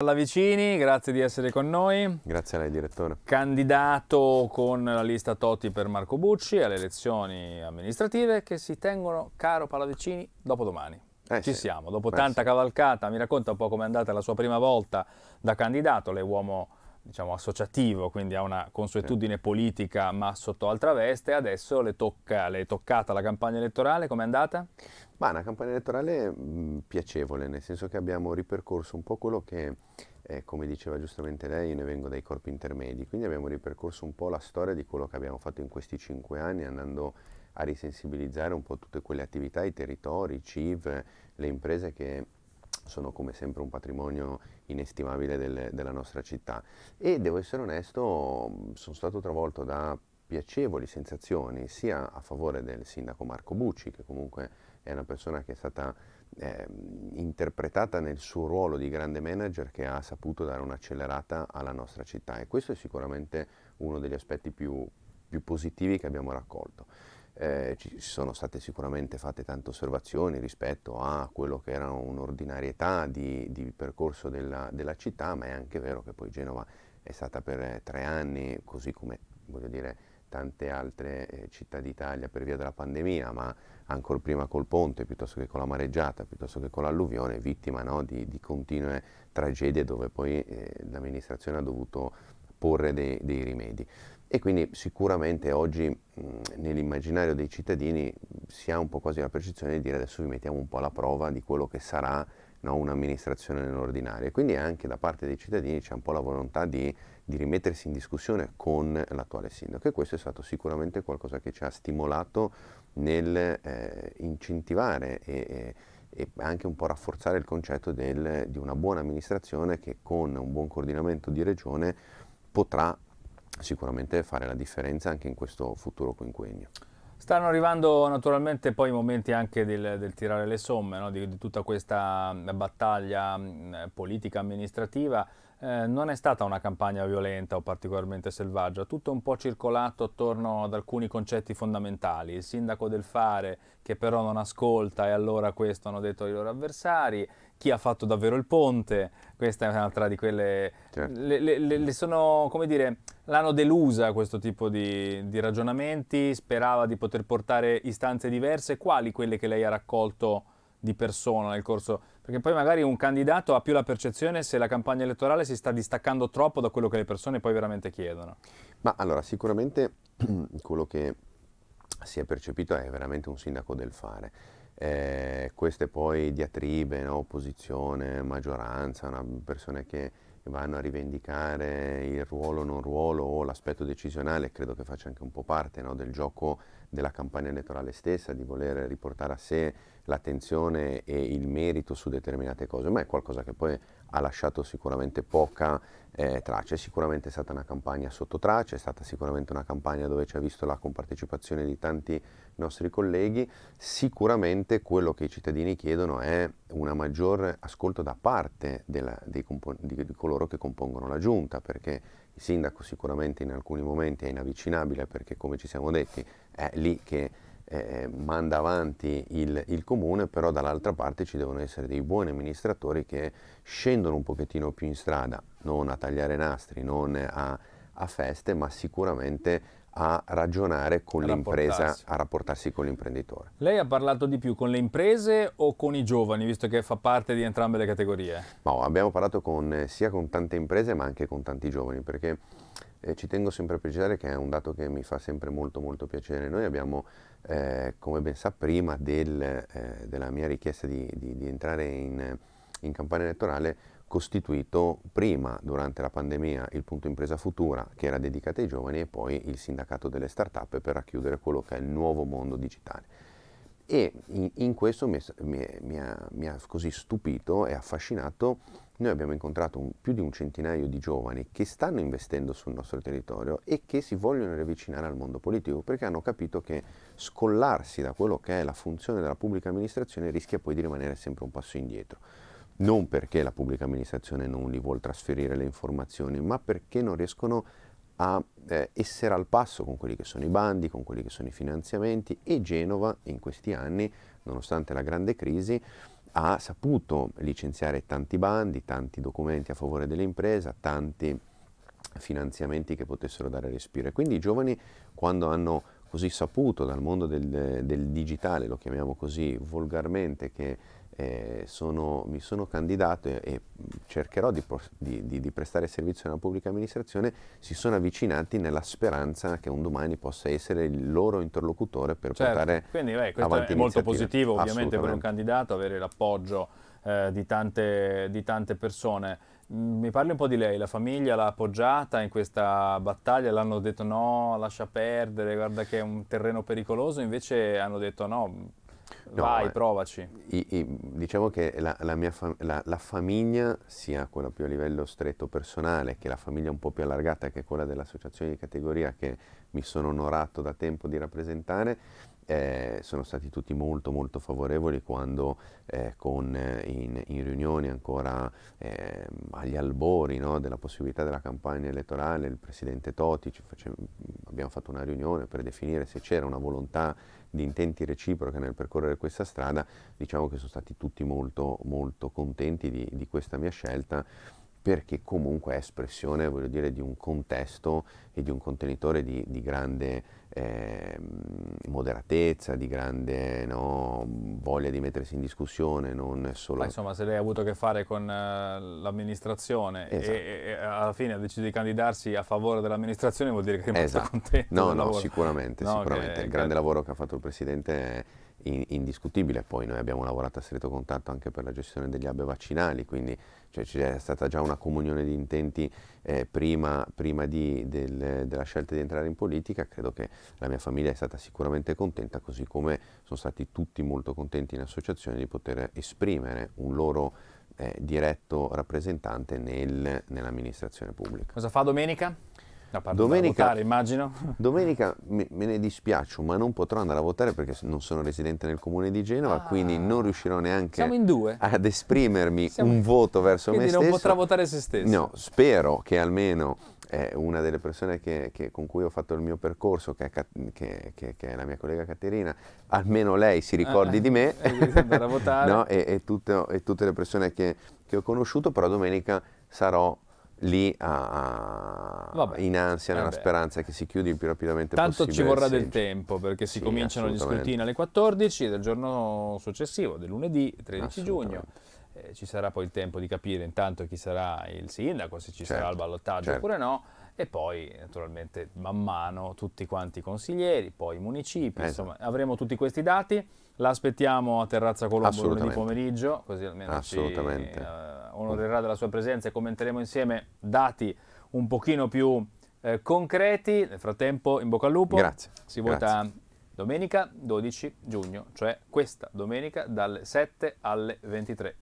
Pallavicini, grazie di essere con noi. Grazie a lei direttore. Candidato con la lista Totti per Marco Bucci alle elezioni amministrative che si tengono, caro Pallavicini, dopodomani. domani. Eh Ci sì. siamo, dopo eh tanta sì. cavalcata, mi racconta un po' come è andata la sua prima volta da candidato, lei uomo diciamo, associativo, quindi ha una consuetudine sì. politica ma sotto altra veste, adesso le, tocca, le è toccata la campagna elettorale, com'è andata? Ma una campagna elettorale mh, mm, piacevole, nel senso che abbiamo ripercorso un po' quello che, eh, come diceva giustamente lei, io ne vengo dai corpi intermedi, quindi abbiamo ripercorso un po' la storia di quello che abbiamo fatto in questi cinque anni, andando a risensibilizzare un po' tutte quelle attività, i territori, i CIV, le imprese che sono come sempre un patrimonio inestimabile del, della nostra città e devo essere onesto, sono stato travolto da piacevoli sensazioni sia a favore del sindaco Marco Bucci, che comunque è una persona che è stata eh, interpretata nel suo ruolo di grande manager che ha saputo dare un'accelerata alla nostra città e questo è sicuramente uno degli aspetti più, più positivi che abbiamo raccolto eh, ci sono state sicuramente fatte tante osservazioni rispetto a quello che era un'ordinarietà di, di percorso della, della, città, ma è anche vero che poi Genova è stata per eh, tre anni, così come voglio dire tante altre eh, città d'Italia per via della pandemia, ma ancora prima col ponte, piuttosto che con la mareggiata, piuttosto che con l'alluvione, vittima no, di, di, continue tragedie dove poi eh, l'amministrazione ha dovuto porre dei, dei rimedi. E quindi sicuramente oggi nell'immaginario dei cittadini si ha un po' quasi la percezione di dire adesso vi mettiamo un po' alla prova di quello che sarà no, un'amministrazione nell'ordinario. Quindi anche da parte dei cittadini c'è un po' la volontà di, di, rimettersi in discussione con l'attuale sindaco e questo è stato sicuramente qualcosa che ci ha stimolato nel eh, incentivare e, e e anche un po' rafforzare il concetto del, di una buona amministrazione che con un buon coordinamento di regione potrà sicuramente fare la differenza anche in questo futuro quinquennio. Stanno arrivando naturalmente poi i momenti anche del, del tirare le somme no? di, di, tutta questa mm, battaglia mm, politica amministrativa. Eh, non è stata una campagna violenta o particolarmente selvaggia, tutto un po' circolato attorno ad alcuni concetti fondamentali. Il sindaco del fare che però non ascolta e allora questo hanno detto i loro avversari, chi ha fatto davvero il ponte, questa è un'altra di quelle... Certo. Le, le, le, le, sono, come dire, l'hanno delusa questo tipo di, di ragionamenti, sperava di poter portare istanze diverse, quali quelle che lei ha raccolto di persona nel corso perché poi magari un candidato ha più la percezione se la campagna elettorale si sta distaccando troppo da quello che le persone poi veramente chiedono. Ma allora, sicuramente quello che si è percepito è veramente un sindaco del fare. Eh, queste poi diatribe, no? opposizione, maggioranza, una persona che vanno a rivendicare il ruolo non ruolo o l'aspetto decisionale, credo che faccia anche un po' parte no? del gioco della campagna elettorale stessa, di voler riportare a sé l'attenzione e il merito su determinate cose, ma è qualcosa che poi ha lasciato sicuramente poca eh, traccia. È sicuramente stata una campagna sotto traccia, è stata sicuramente una campagna dove ci ha visto la compartecipazione di tanti nostri colleghi. Sicuramente quello che i cittadini chiedono è un maggior ascolto da parte della, di, di coloro che compongono la giunta, perché il sindaco sicuramente in alcuni momenti è inavvicinabile perché come ci siamo detti è lì che eh, manda avanti il, il, comune, però dall'altra parte ci devono essere dei buoni amministratori che scendono un pochettino più in strada, non a tagliare nastri, non a, a feste, ma sicuramente a ragionare con l'impresa, a rapportarsi con l'imprenditore. Lei ha parlato di più con le imprese o con i giovani, visto che fa parte di entrambe le categorie? No, abbiamo parlato con, eh, sia con tante imprese ma anche con tanti giovani, perché eh, ci tengo sempre a precisare che è un dato che mi fa sempre molto molto piacere. Noi abbiamo, eh, come ben sa prima del, eh, della mia richiesta di, di, di entrare in, in, campagna elettorale, costituito prima, durante la pandemia, il punto impresa futura che era dedicato ai giovani e poi il sindacato delle start-up per racchiudere quello che è il nuovo mondo digitale e in, in questo mi, è, mi, ha, mi, ha, così stupito e affascinato. Noi abbiamo incontrato un, più di un centinaio di giovani che stanno investendo sul nostro territorio e che si vogliono riavvicinare al mondo politico perché hanno capito che scollarsi da quello che è la funzione della pubblica amministrazione rischia poi di rimanere sempre un passo indietro non perché la pubblica amministrazione non gli vuole trasferire le informazioni, ma perché non riescono a eh, essere al passo con quelli che sono i bandi, con quelli che sono i finanziamenti e Genova in questi anni, nonostante la grande crisi, ha saputo licenziare tanti bandi, tanti documenti a favore dell'impresa, tanti finanziamenti che potessero dare respiro. E quindi i giovani quando hanno così saputo dal mondo del, del digitale, lo chiamiamo così volgarmente, che eh, sono, mi sono candidato e, e cercherò di, di, di, di, prestare servizio nella pubblica amministrazione, si sono avvicinati nella speranza che un domani possa essere il loro interlocutore per certo. portare Quindi, beh, avanti È molto positivo ovviamente per un candidato avere l'appoggio eh, di tante, tante persone. Mm, mi parli un po' di lei, la famiglia l'ha appoggiata in questa battaglia, l'hanno detto no, lascia perdere, guarda che è un terreno pericoloso, invece hanno detto no, mm, No, Vai, eh, provaci. I, i, diciamo che la, la, fam la, la, famiglia, sia quella più a livello stretto personale, che la famiglia un po' più allargata, che è quella dell'associazione di categoria che mi sono onorato da tempo di rappresentare, eh, sono stati tutti molto molto favorevoli quando eh, con, eh, in, in, riunioni ancora eh, agli albori no, della possibilità della campagna elettorale il presidente Toti face... abbiamo fatto una riunione per definire se c'era una volontà di intenti reciproca nel percorrere questa strada diciamo che sono stati tutti molto molto contenti di, di questa mia scelta perché comunque è espressione, voglio dire, di un contesto e di un contenitore di, di grande eh, moderatezza, di grande no, voglia di mettersi in discussione, non solo... Ma insomma, se lei ha avuto a che fare con uh, l'amministrazione esatto. e, e, alla fine ha deciso di candidarsi a favore dell'amministrazione, vuol dire che è molto esatto. contento No, no, lavoro. sicuramente, no, sicuramente. Che, il grande che... lavoro che ha fatto il Presidente... È, indiscutibile, poi noi abbiamo lavorato a stretto contatto anche per la gestione degli hub vaccinali, quindi cioè, c'è stata già una comunione di intenti eh, prima, prima di, del, della scelta di entrare in politica, credo che la mia famiglia è stata sicuramente contenta, così come sono stati tutti molto contenti in associazione di poter esprimere un loro eh, diretto rappresentante nel, nell'amministrazione pubblica. Cosa fa domenica? No, domenica, votare, immagino. domenica me, me, ne dispiaccio, ma non potrò andare a votare perché non sono residente nel comune di Genova, ah, quindi non riuscirò neanche ad esprimermi Siamo un voto verso me stesso. Quindi non potrà votare se stesso. No, spero che almeno eh, una delle persone che, che, con cui ho fatto il mio percorso, che è, che, che è, la mia collega Caterina, almeno lei si ricordi ah, di me eh, eh, no? e, e, tutto, e, tutte le persone che ho conosciuto, però domenica sarò lì a, a, in ansia eh nella Vabbè. speranza che si chiudi il più rapidamente Tanto possibile. Tanto ci vorrà del tempo perché si sì, cominciano gli scrutini alle 14 del giorno successivo, del lunedì 13 giugno eh, ci sarà poi il tempo di capire intanto chi sarà il sindaco, se ci certo, sarà il ballottaggio certo. oppure no, e poi naturalmente man mano tutti quanti i consiglieri, poi i municipi, esatto. insomma avremo tutti questi dati, l'aspettiamo a Terrazza Colombo lunedì pomeriggio, così almeno ci eh, onorerà della sua presenza e commenteremo insieme dati un pochino più eh, concreti. Nel frattempo in bocca al lupo, Grazie. si Grazie. vota domenica 12 giugno, cioè questa domenica dalle 7 alle 23.